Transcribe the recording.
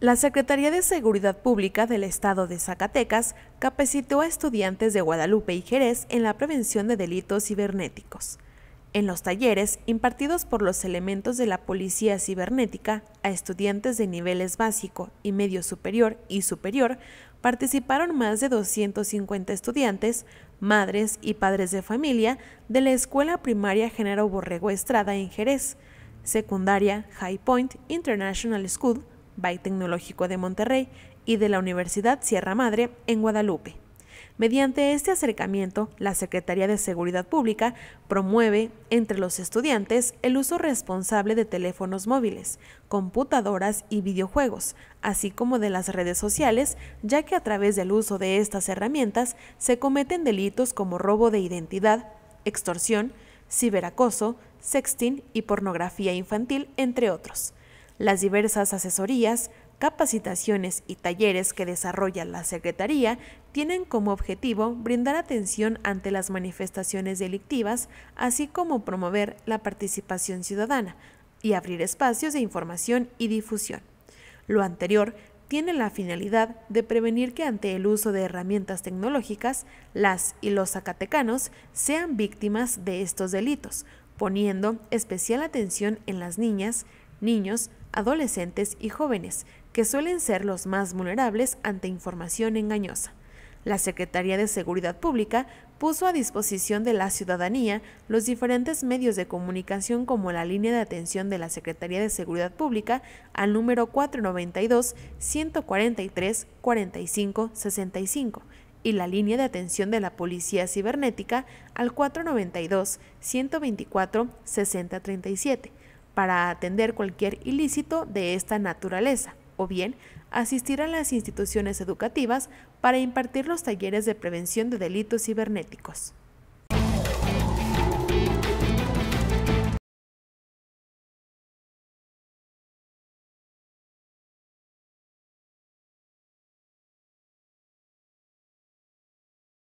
La Secretaría de Seguridad Pública del Estado de Zacatecas capacitó a estudiantes de Guadalupe y Jerez en la prevención de delitos cibernéticos. En los talleres impartidos por los elementos de la Policía Cibernética a estudiantes de niveles básico y medio superior y superior, participaron más de 250 estudiantes, madres y padres de familia de la Escuela Primaria General Borrego Estrada en Jerez, Secundaria High Point International School BAI Tecnológico de Monterrey y de la Universidad Sierra Madre en Guadalupe. Mediante este acercamiento, la Secretaría de Seguridad Pública promueve entre los estudiantes el uso responsable de teléfonos móviles, computadoras y videojuegos, así como de las redes sociales, ya que a través del uso de estas herramientas se cometen delitos como robo de identidad, extorsión, ciberacoso, sexting y pornografía infantil, entre otros. Las diversas asesorías, capacitaciones y talleres que desarrolla la Secretaría tienen como objetivo brindar atención ante las manifestaciones delictivas, así como promover la participación ciudadana y abrir espacios de información y difusión. Lo anterior tiene la finalidad de prevenir que ante el uso de herramientas tecnológicas, las y los zacatecanos sean víctimas de estos delitos, poniendo especial atención en las niñas, niños, adolescentes y jóvenes, que suelen ser los más vulnerables ante información engañosa. La Secretaría de Seguridad Pública puso a disposición de la ciudadanía los diferentes medios de comunicación como la línea de atención de la Secretaría de Seguridad Pública al número 492-143-4565 y la línea de atención de la Policía Cibernética al 492-124-6037 para atender cualquier ilícito de esta naturaleza, o bien asistir a las instituciones educativas para impartir los talleres de prevención de delitos cibernéticos.